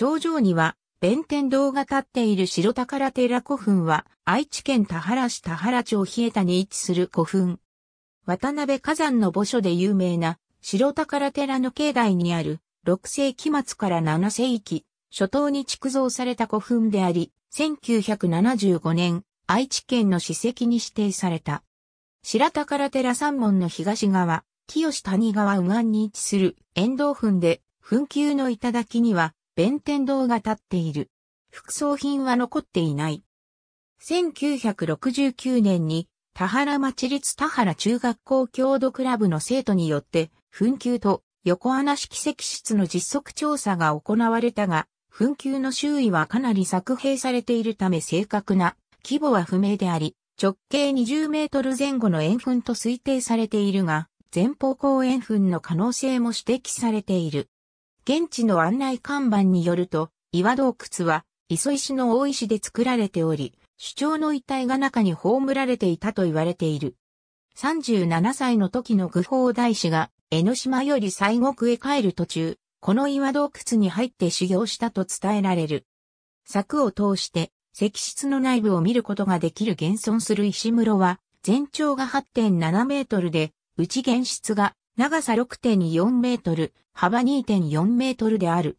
頂上には、弁天堂が建っている白宝寺古墳は、愛知県田原市田原町えたに位置する古墳。渡辺火山の墓所で有名な、白宝寺の境内にある、6世紀末から7世紀、初頭に築造された古墳であり、1975年、愛知県の史跡に指定された。白宝寺三門の東側、清谷川右岸に位置する遠藤墳で、墳丘の頂には、弁天堂が建っている。副葬品は残っていない。1969年に田原町立田原中学校郷土クラブの生徒によって、紛糾と横穴式石室の実測調査が行われたが、紛糾の周囲はかなり作閉されているため正確な規模は不明であり、直径20メートル前後の円墳と推定されているが、前方後円墳の可能性も指摘されている。現地の案内看板によると、岩洞窟は、磯石の大石で作られており、主張の遺体が中に葬られていたと言われている。37歳の時の愚法大師が、江ノ島より西国へ帰る途中、この岩洞窟に入って修行したと伝えられる。柵を通して、石室の内部を見ることができる現存する石室は、全長が8.7メートルで、内現室が長さ6.4メートル、幅2.4メートルである。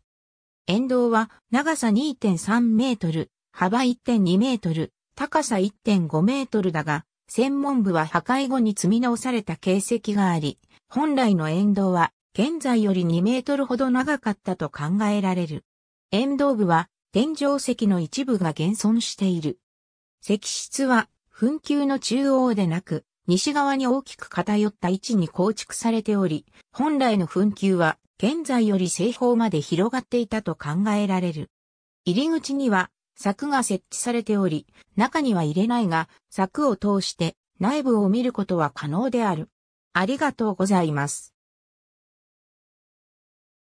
沿道は長さ2.3メートル、幅1.2メートル、高さ1.5メートルだが、専門部は破壊後に積み直された形跡があり、本来の沿道は現在より2メートルほど長かったと考えられる。沿道部は天井石の一部が現存している。石室は紛糾の中央でなく、西側に大きく偏った位置に構築されており、本来の墳丘は現在より西方まで広がっていたと考えられる。入り口には柵が設置されており、中には入れないが、柵を通して内部を見ることは可能である。ありがとうございます。